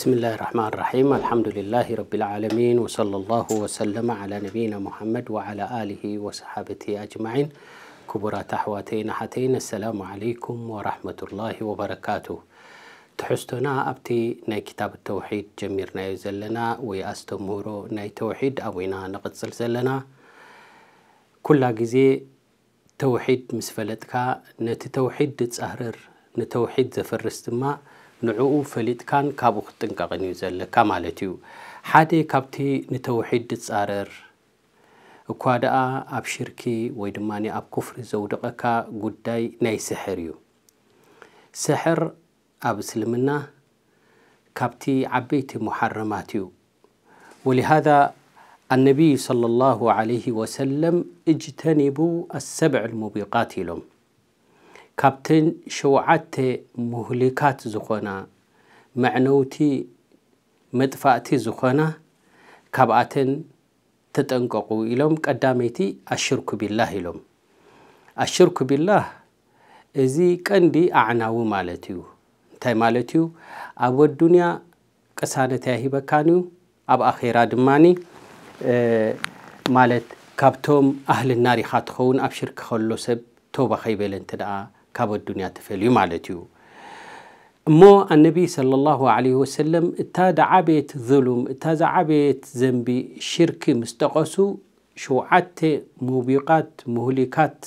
بسم الله الرحمن الرحيم الحمد لله رب العالمين وصلى الله وسلم على نبينا محمد وعلى آله وصحابته أجمعين كبرى تحواتين حتين السلام عليكم ورحمة الله وبركاته تحستنا أبتي ناي كتاب التوحيد جميرنا يزلنا ويأستمورو ناي توحيد أوينا نقد زلنا كل جزي توحيد مسفلتك نتي توحيد تسهرر نتوحيد زفرستما ንዕኡ ፈሊጥካን ካብኡ ክትጥንቀቕን እዩ ዘለካ ማለት እዩ ሓደ ካብቲ ንተውሒድ ዝፃረር እኳ ደኣ ኣብ ሽርኪ ወይ ድማ ኣብ ኩፍሪ ዘውደቐካ ጉዳይ ናይ ስሕር እዩ ስሕር ኣብ እስልምና ካብቲ ዓበይቲ ሙሓረማት እዩ ወሊሃذ النبي صلى الله عليه وسلم اجتنبوا السبع الموبقات لهم ካብተን ሸውዓተ ምህሊካት ዝኾና መዕነውቲ መጥፋእቲ ዝኾና ካብኣተን ተጠንቀቁ ኢሎም ቀዳመይቲ ኣሽርኩ ቢላህ ኢሎም ኣሽርኩ ቢላህ እዚ ቀንዲ ኣዕናዊ ማለት እዩ እንታይ ማለት እዩ ኣብ ወዱንያ ቅሳነት ያሂበካን እዩ ኣብ ኣኼራ ድማኒ ማለት ካብቶም ኣህሊ ናሪኻ ትኸውን ኣብ ሽርክ ከሎ ሰብ ተባ ከይበለ እንተ ደኣ كابو الدنيا تفليو مالتيو مو النبي صلى الله عليه وسلم تاد عبيت ظلم تاد عبيت زنبي شرك مستقسو شوعات موبيقات مهلكات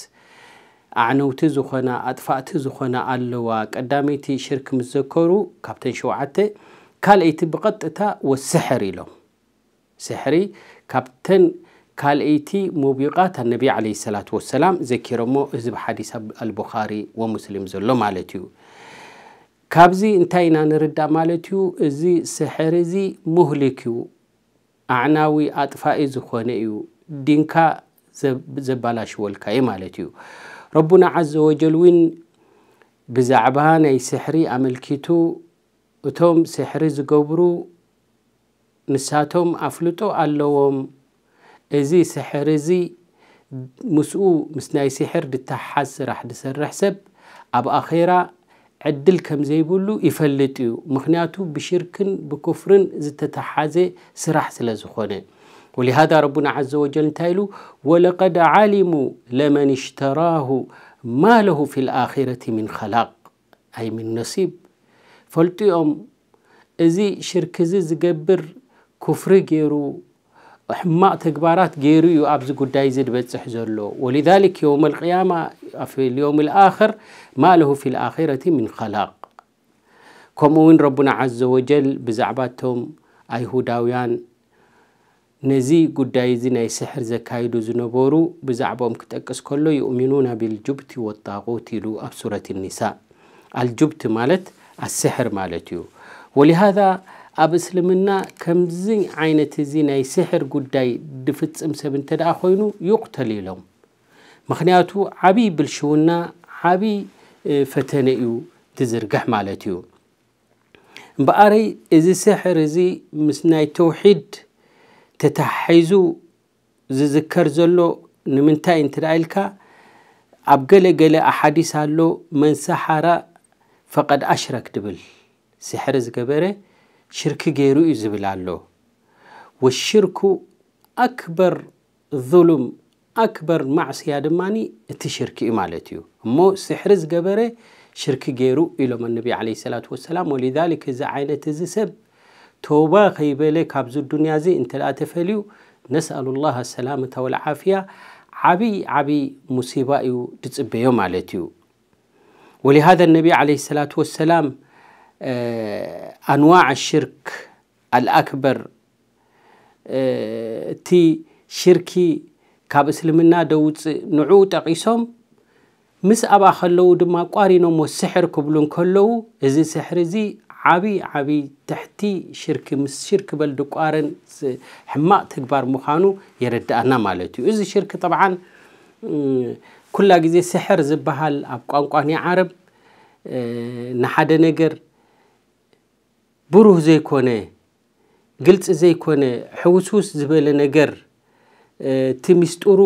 أعنو تزخنا أدفع تزخنا اللواء قداميتي شرك مزكرو كابتن شوعاتي كال ايتي بقطتا والسحري لهم سحري كابتن ካልአይቲ ሙቢቃት ኣነቢ ለ ሰላት ወሰላም ዘኪሮሞ ህዝቢ ሓዲስ ኣልቡኻሪ ወሙስሊም ዘሎ ማለት እዩ ካብዚ እንታይ ኢና ንርዳእ ማለት እዩ እዚ ስሕር እዚ ሙህሊክ እዩ ኣዕናዊ ኣጥፋኢ ዝኾነ እዩ ድንካ ዘባላሽወልካ እዩ ማለት እዩ ረቡና ዓዘ ወጀል እውን ብዛዕባ ናይ ስሕሪ ኣመልኪቱ እቶም ስሕሪ ዝገብሩ ንሳቶም ኣፍልጦ ኣለዎም ازي سحر ازي مسؤو مسناي سحر دتا حسر احد سرح سب اب اخيرا عدل كم زي بولو يفلتو مخنياتو بشركن بكفرن زتتا حازي سرح سلازخوني ولهذا ربنا عز وجل تايلو ولقد علموا لمن اشتراه ما له في الآخرة من خلاق أي من نصيب فلتو أم شرك زي زقبر كفر جيرو حماق تكبارات جيرو أبز قداي زد ولذلك يوم القيامة في اليوم الآخر ما له في الآخرة من خلاق كمون ربنا عز وجل بزعباتهم أيهوداويان نزي قداي زي سحر زكايدو زنبورو بزعبهم كتأكس كله يؤمنون بالجبت والطاغوت لو أب النساء الجبت مالت السحر مالتيو ولهذا ኣብ እስልምና ከምዚ ዓይነት እዚ ናይ ስሕር ጉዳይ ድፍፅም ሰብ እንተ ደኣ ኮይኑ ይቁተል ኢሎም ምክንያቱ ዓብይ ብልሽውና ዓብይ ፈተነ እዩ ትዝርግሕ ማለት እዩ እምበኣረይ እዚ ስሕር እዚ ምስ ናይ ተውሒድ ተተሓሒዙ ዝዝከር ዘሎ ንምንታይ እንትዳ ኢልካ ኣብ ገለገለ ኣሓዲስ ኣሎ መንሳሓራ ፈቐድ ኣሽረክ ድብል ስሕሪ ዝገበረ ሽርክ ገይሩ እዩ ዝብል ኣሎ ወሽርኩ ኣክበር ظሉም ኣክበር ማዕስያ ድማኒ እቲ ሽርክ እዩ ማለት እዩ እሞ ስሕሪ ዝገበረ ሽርክ ገይሩ ኢሎም ኣነቢ ለ ሰላት ወሰላም ወሊዛሊክ እዚ ዓይነት እዚ ሰብ ተውባ ከይበለ ካብዚ ዱንያ እዚ እንተ ደኣ ተፈልዩ ነስኣሉ ላህ ሰላምታ ወልዓፍያ ዓብይ ዓብይ ሙሲባ እዩ ድፅበዮ ማለት እዩ ወሊሃذ ነቢ ለ ሰላት ወሰላም آه، أنواع الشرك الأكبر آه، تي شركي كابسلمنا دوت نعود تقيسهم مس أبا خلو دما قارينهم سحر كبلون كلو إذا سحر زي عبي عبي تحتي شرك مس شرك بل دقارن حماء تكبر مخانو يرد أنا مالتي إذا شرك طبعا كل زي سحر زبهال أبقى عرب نحدا نجر ብሩህ ዘይኮነ ግልፂ ዘይኮነ ሕውስውስ ዝበለ ነገር እቲ ምስጢሩ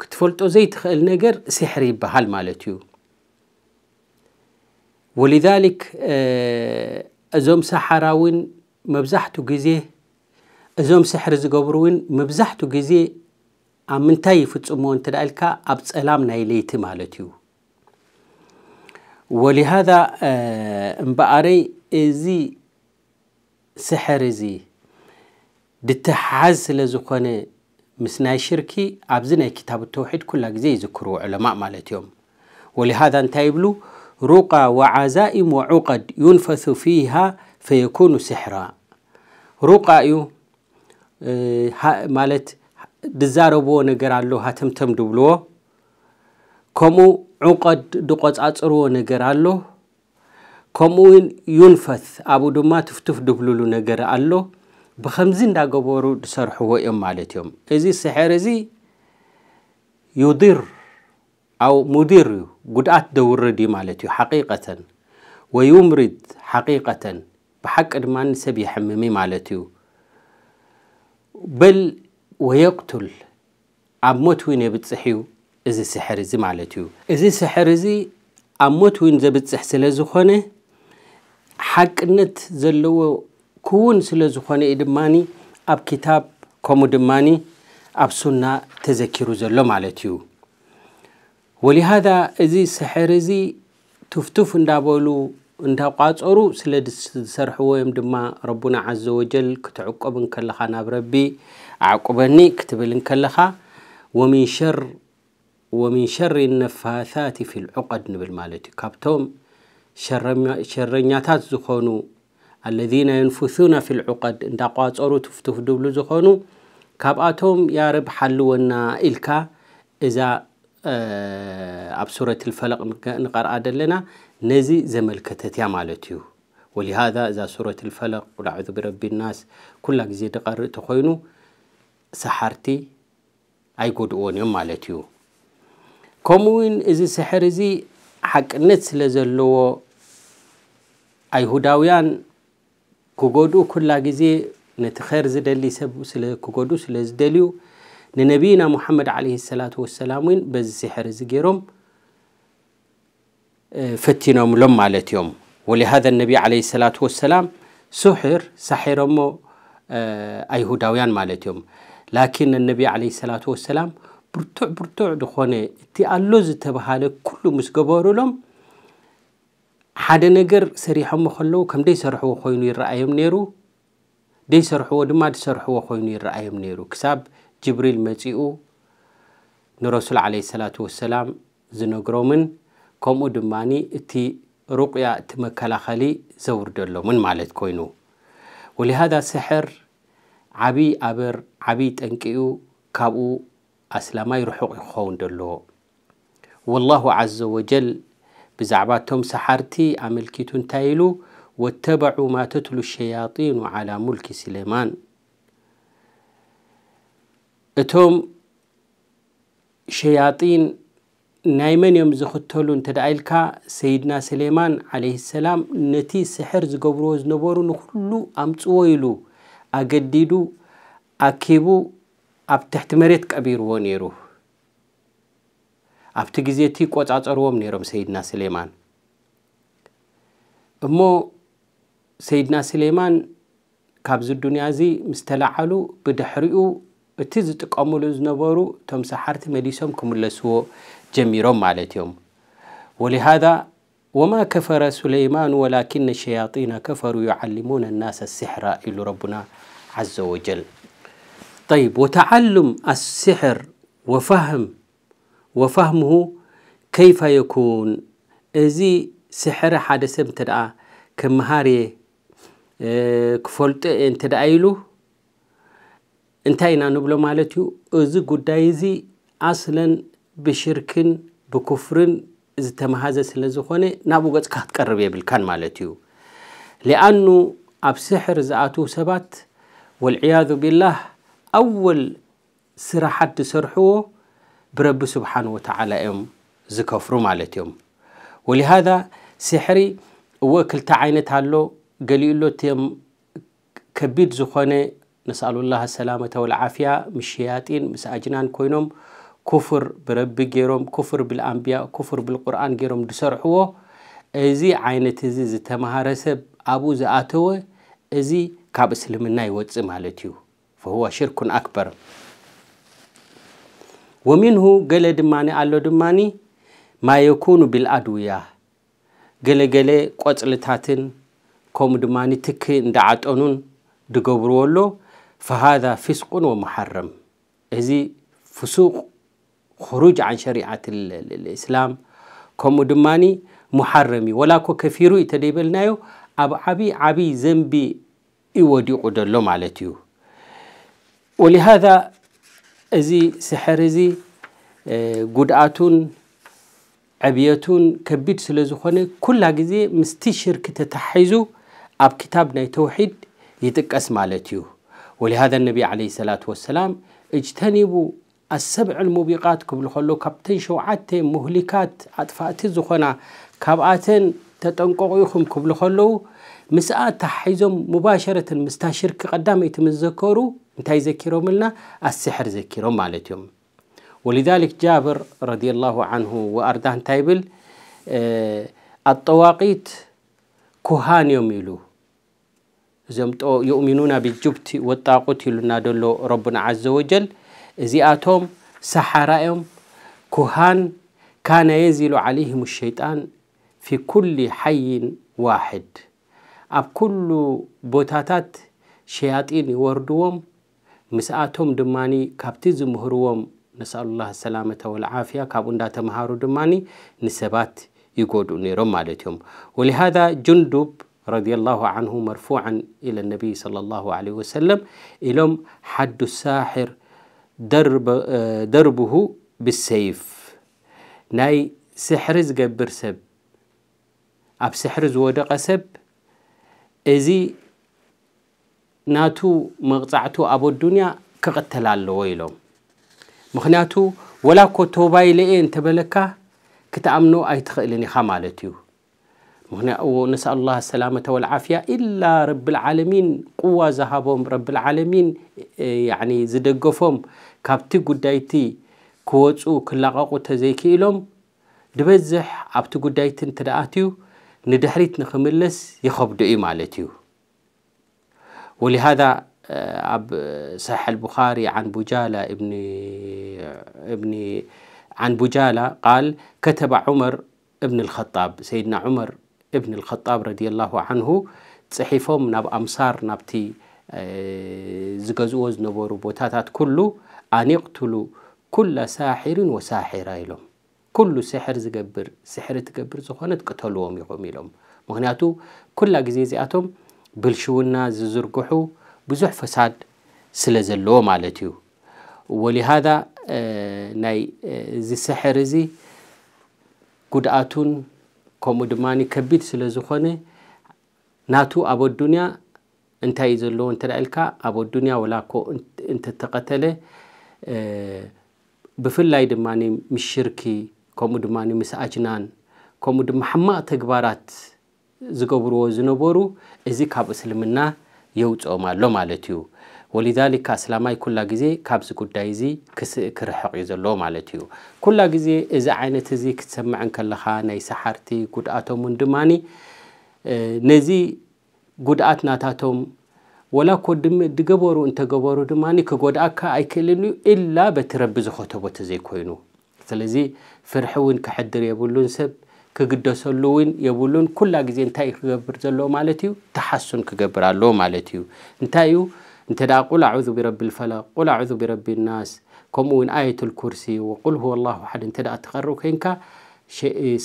ክትፈልጦ ዘይትኽእል ነገር ስሕሪ ይበሃል ማለት እዩ ወሊዛሊክ እዞም ሰሓራ እውን መብዛሕትኡ ግዜ እዞም ስሕሪ ዝገብሩ እውን መብዛሕትኡ ግዜ ኣብ ምንታይ ይፍፅሞ እንተ ኢልካ ኣብ ፀላም ናይ ለይቲ ማለት እዩ ወሊሃذ እምበኣረይ እዚ ስሕር እዚ ድተሓሓዝ ስለ ዝኾነ ምስ ናይ ሽርኪ ኣብዚ ናይ ክታብ ተውሒድ ኩላ ግዜ ይዝክርዎ ዕለማእ ማለት እዮም ወሊሃذ እንታይ ይብሉ ሩቃ ወዓዛኢም ወዑቀድ ዩንፈث ፊሃ ፈየኩኑ ስሕራ ሩቃ እዩ ማለት ድዛረብዎ ነገር ኣሎ ሃተምተም ድብልዎ ከምኡ ዑቀድ ድቆፃፅርዎ ነገር ኣሎ ከምኡ ውን ዩንፈት ኣብኡ ድማ ትፍትፍ ድብልሉ ነገር ኣሎ ብከምዚ እንዳገበሩ ዝሰርሕዎ እዮም ማለት እዮም እዚ ስሕር እዚ ዩዲር ኣው ሙዲር እዩ ጉድኣት ደውርድ እዩ ማለት እዩ ሓቂቀተን ወዩምሪድ ሓቂቀተን ብሓቂ ድማ ንሰብ ይሕምሚ ማለት እዩ በል ወየቅቱል ኣብ ሞት እውን የብፅሕ እዩ እዚ ስሕር እዚ ማለት እዩ እዚ ስሕር እዚ ኣብ ሞት እውን ዘብፅሕ ስለ ዝኾነ ሓቅነት ዘለዎ ክውን ስለ ዝኾነ እዩ ድማኒ ኣብ ክታብ ከምኡ ድማኒ ኣብ ሱና ተዘኪሩ ዘሎ ማለት እዩ ወሊሃذ እዚ ስሕር እዚ ትፍቱፍ እንዳበሉ እንዳቋፀሩ ስለ ዝሰርሕዎ እዮም ድማ ረቡና ዘ ወጀል ክትዕቀብ ከለኻ ናብ ረቢ ኣዕቁበኒ ክትብል ከለኻ ወሚን ሸር ነፋታት ፊ ልዑቀድ ንብል ማለት እዩ ካብቶም ሸረኛታት ዝኾኑ አለذነ የንፍሱና ፊ ልዑቀድ እንዳቋፀሩ ትፍትፍ ድብሉ ዝኾኑ ካብኣቶም ያረብ ሓልወና ኢልካ እዛ ኣብ ሱረት ልፈለቕ ንቐርአ ዘለና ነዚ ዘመልከተት እያ ማለት እዩ ወሊሃذ እዛ ሱረት ልፈለቕ ቁል ኣዕዙ ብረቢ ናስ ኩላ ግዜ ድቐርእ ተኮይኑ ሰሓርቲ ኣይጎድእዎን እዮም ማለት እዩ ከምኡ ውን እዚ ስሕር እዚ ሓቅነት ስለ ዘለዎ ኣይሁዳውያን ክጎድኡ ኩላ ግዜ ነቲ ኸር ዝደሊ ሰብ ክጎድኡ ስለ ዝደልዩ ንነቢይና ሙሓመድ ዓለህ ሰላት ወሰላም እውን በዚ ስሕር እዚ ገይሮም ፈቲኖምሎም ማለት እዮም ወሊሃذ ነቢ ዓለህ ሰላት ወሰላም ስሑር ሳሒሮሞ ኣይሁዳውያን ማለት እዮም ላኪን ነቢ ዓለህ ሰላት ወሰላም ብርቱዕ ብርቱዕ ዝኾነ እቲ ኣሎ ዝተባሃለ ኩሉ ምስ ገበሩሎም ሓደ ነገር ሰሪሖሞ ከለዉ ከም ደይሰርሕዎ ኮይኑ ይረኣዮም ነይሩ ደይሰርሕዎ ድማ ድሰርሕዎ ኮይኑ ይረኣዮም ነይሩ ክሳብ ጅብሪል መፂኡ ንረሱል ዓለ ሰላት ወሰላም ዝነግሮምን ከምኡ ድማኒ እቲ ሩቅያ እቲ መከላኸሊ ዘውርደሎምን ማለት ኮይኑ ወሊሃذ ስሕር ዓብይ ኣበር ዓብይ ጠንቂኡ ካብኡ ኣስላማይ ርሑቕ ይክኸውን ደለዎ ወላሁ ዓዘ ወጀል ብዛዕባ እቶም ሰሓርቲ ኣመልኪቱ እንታይ ኢሉ ወተበዑ ማ ተትሉ ሸያጢኑ ዓላ ሙልኪ ስሌማን እቶም ሸያጢን ናይ መን እዮም ዝኽተሉ እንተ ደኣ ኢልካ ሰይድና ሰሌማን ዓለይህ ሰላም ነቲ ስሕር ዝገብርዎ ዝነበሩ ንኩሉ ኣምፅዎ ኢሉ ኣገዲዱ ኣኪቡ أب تحت مريت كبير ونيرو أب تجزي تيك وجات أروم نيرم سيدنا سليمان مو سيدنا سليمان كابز الدنيا زي مستلعلو بدحرقو تزتك أمول زنبارو تم سحرت مليسهم كملسو جميرهم مالتهم ولهذا وما كفر سليمان ولكن الشياطين كفروا يعلمون الناس السحر إلى ربنا عز وجل طيب وتعلم السحر وفهم وفهمه كيف يكون إذا سحر حد سب كمهاري كفولت انت دايلو انتينا نبلو مالتيو إذا قدايزي أصلا بشركن بكفرن إذا تمهاز سلزخوني نابو قد كاتقرب يبلكان مالتيو لأنه أب سحر زعاتو سبات والعياذ بالله ኣወል ስራሓት ዝሰርሕዎ ብረቢ ስብሓን ወተዓላ እዮም ዝከፍሩ ማለት እዮም ወሊሃذ ስሕሪ እወ ክልተ ዓይነት ኣሎ ገሊኡሎ እትዮም ከቢድ ዝኾነ ነስኣሉላ ሰላመተ ወልዓፍያ ምስ ሸያጢን ምስ ኣጅናን ኮይኖም ኩፍር ብረቢ ገይሮም ኩፍር ብልኣንብያ ኩፍር ብልቁርኣን ገይሮም ዝሰርሕዎ እዚ ዓይነት እዚ ዝተምሃረ ሰብ ኣብኡ ዝኣተወ እዚ ካብ እስልምና ይወፅእ ማለት እዩ ፈሁወ ሽርኩን አክበር ወሚንሁ ገለ ድማኒ ኣሎ ድማኒ ማየኩኑ የኩኑ ብልኣድውያ ገለገለ ቆፅልታትን ከምኡ ድማኒ ትክ እንዳዓጠኑን ድገብርዎ ኣሎ ፈሃذ ፊስቁን ወመሓረም እዚ ፍሱቅ ክሩጅ ዓን ሸሪዓት እስላም ከምኡ ድማኒ ሙሓረም እዩ ወላኮ ከፊሩ እዩ ተደይበልናዮ ኣብ ዓብዪ ዓብዪ ዘንቢ ይወዲቑ ደሎ ማለት እዩ ولهذا ازي سحر ازي قدعاتون عبيتون كبير سلزخوني كل هذه مستي شركة تحيزو اب كتابنا التوحيد يتك اسمالتيو ولهذا النبي عليه الصلاة والسلام اجتنبوا السبع المبيقات قبل خلو كابتن شوعات مهلكات اطفات الزخونا كابعاتن تتنقعوكم قبل خلو مساء تحيزو مباشرة مستشرك قدام يتمزكرو انتهي يذكرهم لنا السحر ذكرهم مالتهم ولذلك جابر رضي الله عنه وأرضاه تايبل اه الطواقيت كهان يميلو زم يؤمنون بالجبت والطاقوت يلونا دولو ربنا عز وجل زياتهم سحرائهم كهان كان يزيل عليهم الشيطان في كل حي واحد أب كل بوتاتات شياطين يوردوهم ምስኣቶም ድማኒ ካብቲ ዝምህርዎም ነስኣሉላ ሰላመተ ወልዓፍያ ካብኡ እንዳተምሃሩ ድማኒ ንሰባት يقودوا نيرم مالتهم ولهذا جندب رضي الله عنه مرفوعا إلى النبي صلى الله عليه وسلم إلهم حد الساحر درب دربه بالسيف ناي سحر زقبر سب أب سحر زودق سب إزي ناتو مغزعتو أبو الدنيا كقتل الله ويلهم مخناتو ولا كتوباي لئين تبلكا كتأمنو أي تخيلني خمالتيو مخنا ونسأل الله السلامة والعافية إلا رب العالمين قوة زهبهم رب العالمين يعني زدقفهم كابتي قدايتي كوتسو كلاقاقو تزيكي إلهم دبزح أبتي قدايتي انتدأتيو ندحريت نخملس يخبدو مالتيو ولهذا أب صحيح البخاري عن بجالة ابن ابن عن بجالة قال كتب عمر ابن الخطاب سيدنا عمر ابن الخطاب رضي الله عنه ፅሒፎም ናብ ኣምሳር ናብቲ ዝገዝእዎ ዝነበሩ ቦታታት ኩሉ ኣኒቕትሉ ኩላ ሳሒርን ወሳሒራ ኢሎም ኩሉ ስሕር ዝገብር ስሕሪ ትገብር ዝኾነ ትቅተልዎም ኢኹም ኢሎም ምክንያቱ ኩላ ግዜ እዚኣቶም ብልሽውና ዝዝርግሑ ብዙሕ ፈሳድ ስለ ዘለዎ ማለት እዩ ወሊሃذ ናይ እዚ ስሕር እዚ ጉድኣቱን ከምኡ ድማ ከቢድ ስለ ዝኾነ ናቱ ኣብ ኣዱንያ እንታይ እዩ ዘለዎ እንተዳ ኢልካ ኣብ ኣዱንያ ወላኮ እንተተቐተለ ብፍላይ ድማ ምስ ሽርኪ ከምኡ ድማ ምስ ኣጅናን ከምኡ ድማ ሕማቕ ተግባራት ዝገብርዎ ዝነበሩ እዚ ካብ እስልምና የውፅኦም ኣሎ ማለት እዩ ወሊዛሊካ እስላማይ ኩላ ግዜ ካብዚ ጉዳይ እዚ ክስእ ክርሕቕ እዩ ዘለዎ ማለት እዩ ኩላ ግዜ እዚ ዓይነት እዚ ክትሰምዐን ከለኻ ናይ ሰሓርቲ ጉድኣቶምን ድማኒ ነዚ ጉድኣት ናታቶም ወላ ኮ ድገበሩ እንተገበሩ ድማ ክጎድኣካ ኣይክእልን እዩ ኢላ በቲ ረቢ ዝኸተቦ ተዘይኮይኑ ስለዚ ፍርሒ እውን ክሕድር የብሉን ሰብ ክግደሰሉ እውን የብሉን ኩላ ግዜ እንታይ እዩ ክገብር ዘለዎ ማለት እዩ ተሓሱን ክገብር ኣለዎ ማለት እዩ እንታይ እዩ እንተ ደኣ ቁል ኣዕዙ ቢረቢ ልፈለቅ ቁል ኣዕዙ ቢረቢ ናስ ከምኡ እውን ኣየት ልኩርሲ ወቁል ሁወ ላሁ ሓደ እንተ ደኣ ትቐርብ ኮይንካ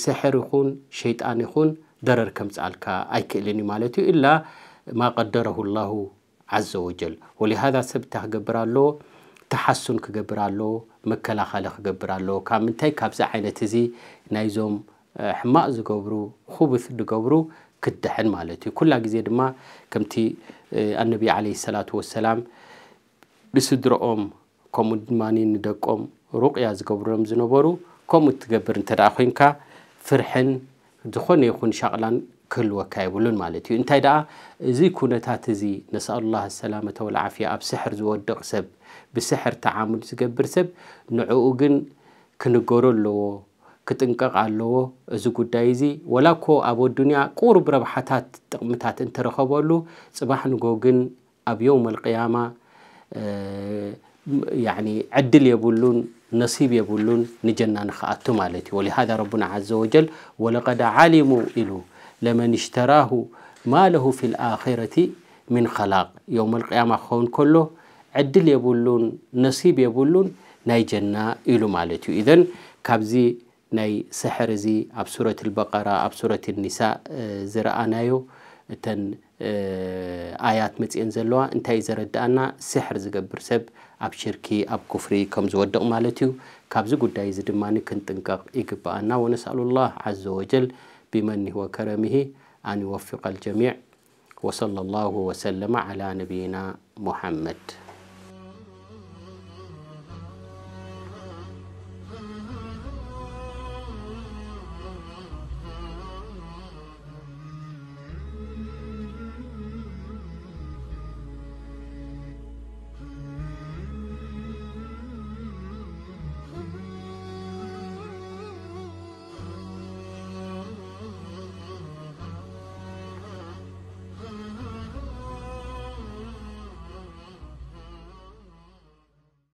ስሕር ይኹን ሸይጣን ይኹን ደረር ከምፅኣልካ ኣይክእልን እዩ ማለት እዩ ኢላ ማ ቀደረሁ ላሁ ዓዘ ወጀል ወሊሃዛ ሰብ እንታይ ክገብር ኣለዎ ተሓሱን ክገብር ኣለዎ መከላኸሊ ክገብር ኣለዎ ካብ ምንታይ ካብዚ ዓይነት እዚ ናይዞም ሕማቕ ዝገብሩ ክቡት ዝገብሩ ክድሕን ማለት እዩ ኩላ ግዜ ድማ ከምቲ ኣነቢ ዓለ ሰላት ወሰላም ብስድሮኦም ከምኡ ድማ ንደቆም ሩቕያ ዝገብሮም ዝነበሩ ከምኡ ትገብር እንተ ደኣ ኮንካ ፍርሕን ዝኾነ ይኹን ሻቕላን ክህልወካ የብሉን ማለት እዩ እንታይ ደኣ እዚ ኩነታት እዚ ነስኣሉላ ሰላመተ ወልዓፍያ ኣብ ስሕር ዝወድቕ ሰብ ብስሕር ተዓሙድ ዝገብር ሰብ ንዕኡ ግን ክንገሮ ኣለዎ ክጥንቀቕ ኣለዎ እዚ ጉዳይ እዚ ወላ ኮ ኣብ ኣዱንያ ቁርብ ረብሓታት ጥቕምታት እንትረኸበሉ ፅባሕ ንጎ ግን ኣብ ዮውም ልቅያማ ዕድል የብሉን ነሲብ የብሉን ንጀና ንኽኣቱ ማለት እዩ ወሊሃذ ረቡና ዘ ወጀል ወለቀድ ዓሊሙ ኢሉ ለመን እሽተራሁ ማለሁ ፊ ልኣኪረቲ ምን ከላቅ ዮውም ልቅያማ ክኸውን ከሎ ዕድል የብሉን ነሲብ የብሉን ናይ ጀና ኢሉ ማለት እዩ እዘን ካብዚ ناي سحر زي أب سورة البقرة أب سورة النساء زرقانايو تن آيات متين زلوا انتاي زرد أنا سحر زي قبر سب أب شركي أب كفري كم زود أمالتيو كابزو قد داي زد ماني كنتنقاق إقبا أنا ونسأل الله عز وجل بمن هو كرمه أن يوفق الجميع وصلى الله وسلم على نبينا محمد